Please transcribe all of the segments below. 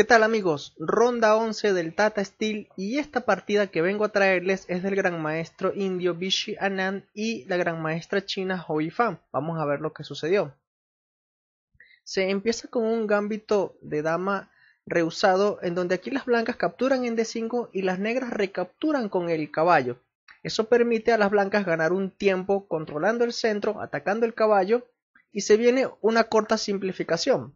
¿Qué tal amigos? Ronda 11 del Tata Steel y esta partida que vengo a traerles es del gran maestro indio Bishi Anand y la gran maestra china Hoi Fan. Vamos a ver lo que sucedió. Se empieza con un gambito de dama rehusado en donde aquí las blancas capturan en D5 y las negras recapturan con el caballo. Eso permite a las blancas ganar un tiempo controlando el centro, atacando el caballo y se viene una corta simplificación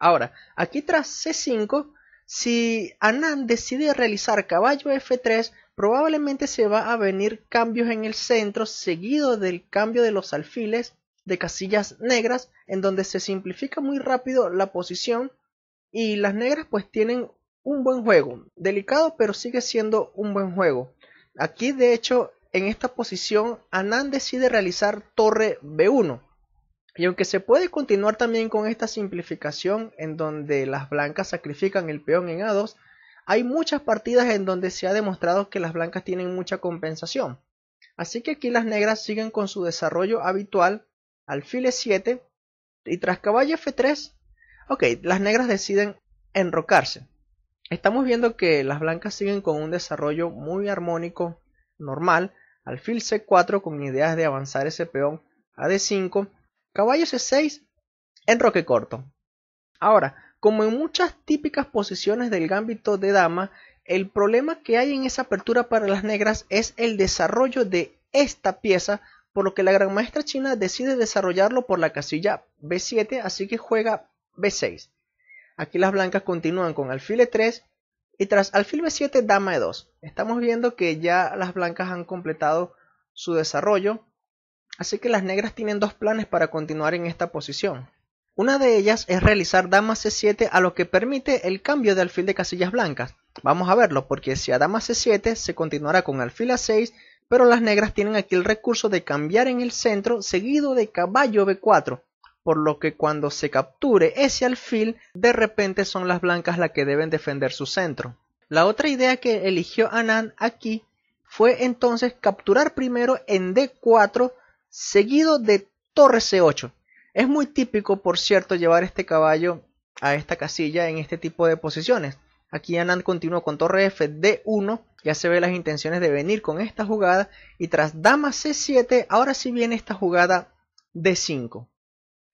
Ahora, aquí tras C5, si Anand decide realizar caballo F3, probablemente se va a venir cambios en el centro seguido del cambio de los alfiles de casillas negras en donde se simplifica muy rápido la posición y las negras pues tienen un buen juego, delicado pero sigue siendo un buen juego. Aquí de hecho en esta posición Anand decide realizar torre B1 y aunque se puede continuar también con esta simplificación en donde las blancas sacrifican el peón en A2, hay muchas partidas en donde se ha demostrado que las blancas tienen mucha compensación. Así que aquí las negras siguen con su desarrollo habitual, alfil E7 y tras caballo F3, ok, las negras deciden enrocarse. Estamos viendo que las blancas siguen con un desarrollo muy armónico, normal, alfil C4 con ideas de avanzar ese peón a D5, Caballo C6 en roque corto. Ahora, como en muchas típicas posiciones del gambito de dama, el problema que hay en esa apertura para las negras es el desarrollo de esta pieza, por lo que la gran maestra china decide desarrollarlo por la casilla B7, así que juega B6. Aquí las blancas continúan con alfil E3 y tras alfil B7 dama E2. Estamos viendo que ya las blancas han completado su desarrollo Así que las negras tienen dos planes para continuar en esta posición. Una de ellas es realizar dama c7 a lo que permite el cambio de alfil de casillas blancas. Vamos a verlo, porque si a dama c7 se continuará con alfil a 6, pero las negras tienen aquí el recurso de cambiar en el centro seguido de caballo b4, por lo que cuando se capture ese alfil, de repente son las blancas las que deben defender su centro. La otra idea que eligió Anand aquí fue entonces capturar primero en d4 seguido de torre C8. Es muy típico, por cierto, llevar este caballo a esta casilla en este tipo de posiciones. Aquí Anand continúa con torre F D1, ya se ve las intenciones de venir con esta jugada y tras dama C7, ahora sí viene esta jugada D5.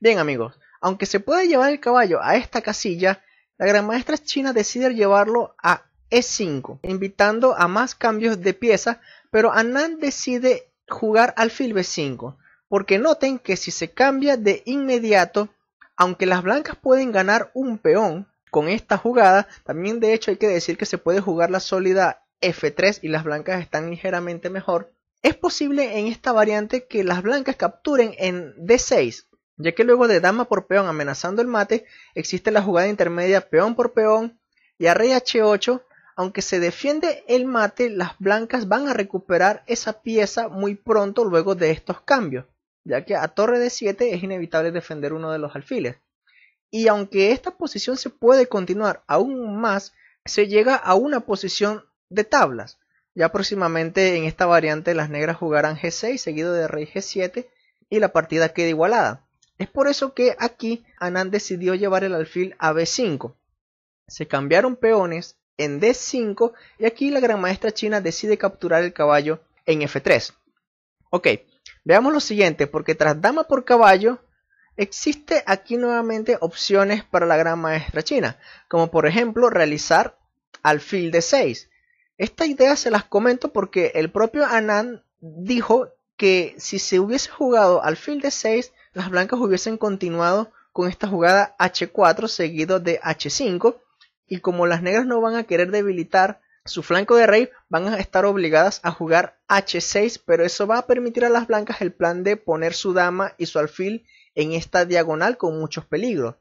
Bien amigos, aunque se puede llevar el caballo a esta casilla, la gran maestra china decide llevarlo a E5, invitando a más cambios de pieza, pero Anand decide jugar alfil b5, porque noten que si se cambia de inmediato, aunque las blancas pueden ganar un peón con esta jugada, también de hecho hay que decir que se puede jugar la sólida f3 y las blancas están ligeramente mejor. Es posible en esta variante que las blancas capturen en d6, ya que luego de dama por peón amenazando el mate, existe la jugada intermedia peón por peón y a h8 aunque se defiende el mate, las blancas van a recuperar esa pieza muy pronto luego de estos cambios, ya que a torre de 7 es inevitable defender uno de los alfiles. Y aunque esta posición se puede continuar aún más, se llega a una posición de tablas. Ya próximamente en esta variante las negras jugarán G6 seguido de Rey G7 y la partida queda igualada. Es por eso que aquí Anand decidió llevar el alfil a B5. Se cambiaron peones en D5 y aquí la gran maestra china decide capturar el caballo en F3. Ok, veamos lo siguiente, porque tras dama por caballo existe aquí nuevamente opciones para la gran maestra china, como por ejemplo realizar alfil de 6. Esta idea se las comento porque el propio Anand dijo que si se hubiese jugado alfil de 6, las blancas hubiesen continuado con esta jugada h4 seguido de h5 y como las negras no van a querer debilitar su flanco de rey, van a estar obligadas a jugar h6, pero eso va a permitir a las blancas el plan de poner su dama y su alfil en esta diagonal con muchos peligros.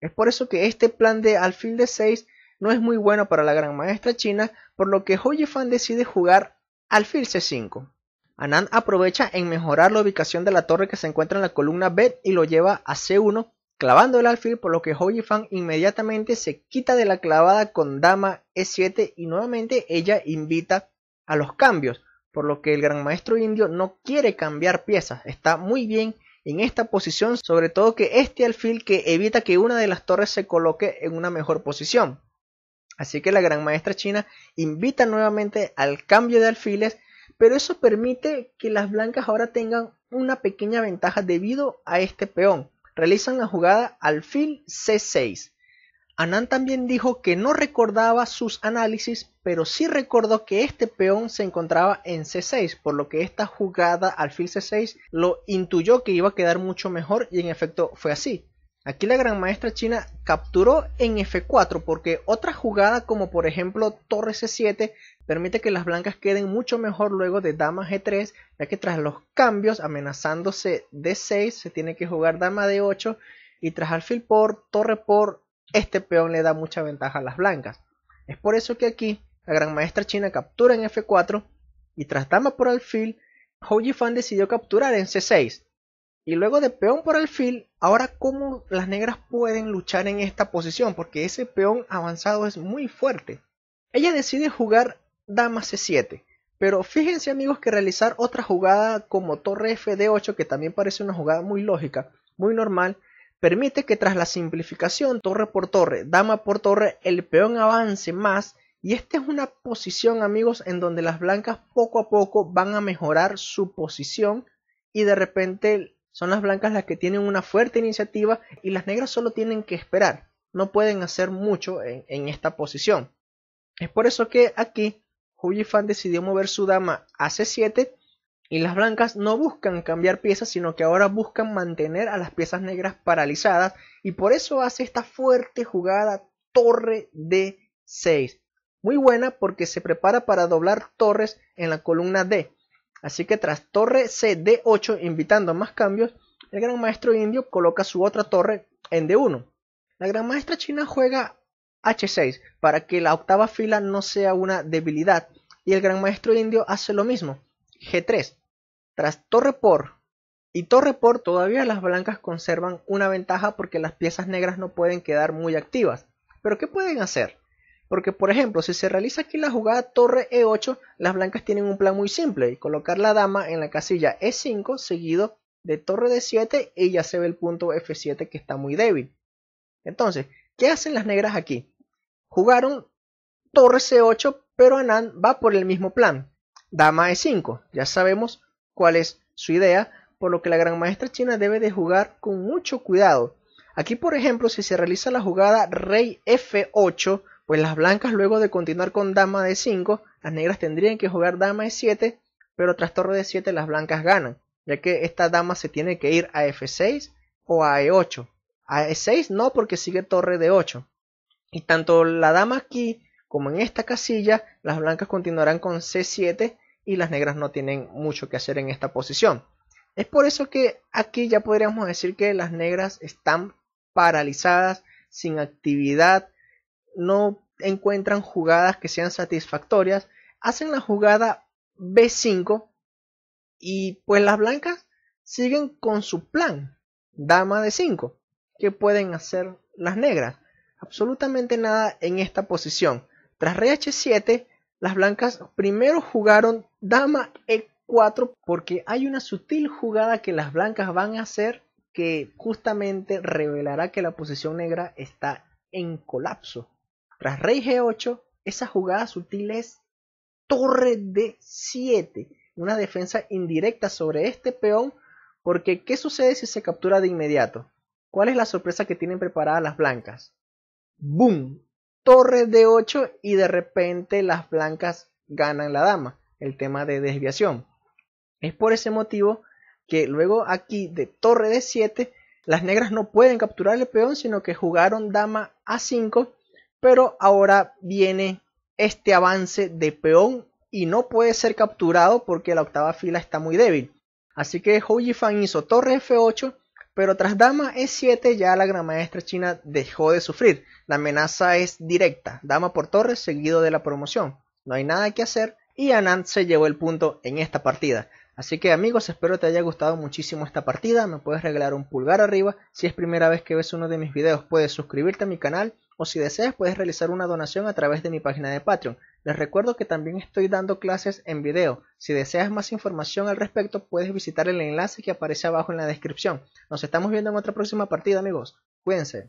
Es por eso que este plan de alfil de 6 no es muy bueno para la gran maestra china, por lo que Yifan decide jugar alfil c5. Anand aprovecha en mejorar la ubicación de la torre que se encuentra en la columna B y lo lleva a c1 clavando el alfil por lo que Hoji inmediatamente se quita de la clavada con dama e7 y nuevamente ella invita a los cambios, por lo que el gran maestro indio no quiere cambiar piezas, está muy bien en esta posición, sobre todo que este alfil que evita que una de las torres se coloque en una mejor posición. Así que la gran maestra china invita nuevamente al cambio de alfiles, pero eso permite que las blancas ahora tengan una pequeña ventaja debido a este peón realizan la jugada alfil C6. Anand también dijo que no recordaba sus análisis, pero sí recordó que este peón se encontraba en C6, por lo que esta jugada alfil C6 lo intuyó que iba a quedar mucho mejor y en efecto fue así. Aquí la gran maestra china capturó en F4 porque otra jugada como por ejemplo torre C7 permite que las blancas queden mucho mejor luego de dama G3 ya que tras los cambios amenazándose D6 se tiene que jugar dama D8 y tras alfil por torre por este peón le da mucha ventaja a las blancas. Es por eso que aquí la gran maestra china captura en F4 y tras dama por alfil Hou Fan decidió capturar en C6 y luego de peón por el fil, ahora cómo las negras pueden luchar en esta posición, porque ese peón avanzado es muy fuerte. Ella decide jugar dama c7, pero fíjense amigos que realizar otra jugada como torre fd8, que también parece una jugada muy lógica, muy normal, permite que tras la simplificación torre por torre, dama por torre, el peón avance más y esta es una posición, amigos, en donde las blancas poco a poco van a mejorar su posición y de repente son las blancas las que tienen una fuerte iniciativa y las negras solo tienen que esperar. No pueden hacer mucho en, esta posición. Es por eso que aquí Fan decidió mover su dama a C7 y las blancas no buscan cambiar piezas, sino que ahora buscan mantener a las piezas negras paralizadas y por eso hace esta fuerte jugada torre D6. Muy buena porque se prepara para doblar torres en la columna D Así que tras torre cd 8 invitando a más cambios, el gran maestro indio coloca su otra torre en D1. La gran maestra china juega H6 para que la octava fila no sea una debilidad y el gran maestro indio hace lo mismo, G3. Tras torre por y torre por todavía las blancas conservan una ventaja porque las piezas negras no pueden quedar muy activas. Pero ¿qué pueden hacer? Porque, por ejemplo, si se realiza aquí la jugada torre E8, las blancas tienen un plan muy simple, colocar la dama en la casilla E5 seguido de torre D7 y ya se ve el punto F7 que está muy débil. Entonces, ¿qué hacen las negras aquí? Jugaron torre C8, pero Anand va por el mismo plan, dama E5. Ya sabemos cuál es su idea, por lo que la gran maestra china debe de jugar con mucho cuidado. Aquí, por ejemplo, si se realiza la jugada rey F8, pues las blancas luego de continuar con dama de 5, las negras tendrían que jugar dama de 7, pero tras torre de 7 las blancas ganan, ya que esta dama se tiene que ir a f6 o a e8. A e6 no porque sigue torre de 8. Y tanto la dama aquí como en esta casilla, las blancas continuarán con c7 y las negras no tienen mucho que hacer en esta posición. Es por eso que aquí ya podríamos decir que las negras están paralizadas, sin actividad, no encuentran jugadas que sean satisfactorias, hacen la jugada B5 y pues las blancas siguen con su plan, dama de 5. ¿Qué pueden hacer las negras? Absolutamente nada en esta posición. Tras reh 7 las blancas primero jugaron dama E4 porque hay una sutil jugada que las blancas van a hacer que justamente revelará que la posición negra está en colapso. Tras rey G8, esa jugada sutil es torre de 7 Una defensa indirecta sobre este peón. Porque, ¿qué sucede si se captura de inmediato? ¿Cuál es la sorpresa que tienen preparadas las blancas? ¡Boom! Torre de 8 y de repente las blancas ganan la dama. El tema de desviación. Es por ese motivo que luego aquí de torre de 7 las negras no pueden capturar el peón, sino que jugaron dama a 5 pero ahora viene este avance de peón y no puede ser capturado porque la octava fila está muy débil. Así que Hou Yifan hizo torre F8, pero tras dama E7 ya la gran maestra china dejó de sufrir. La amenaza es directa, dama por torre seguido de la promoción. No hay nada que hacer y Anand se llevó el punto en esta partida. Así que amigos, espero te haya gustado muchísimo esta partida, me puedes regalar un pulgar arriba, si es primera vez que ves uno de mis videos puedes suscribirte a mi canal o si deseas puedes realizar una donación a través de mi página de Patreon. Les recuerdo que también estoy dando clases en video. Si deseas más información al respecto puedes visitar el enlace que aparece abajo en la descripción. Nos estamos viendo en otra próxima partida amigos. Cuídense.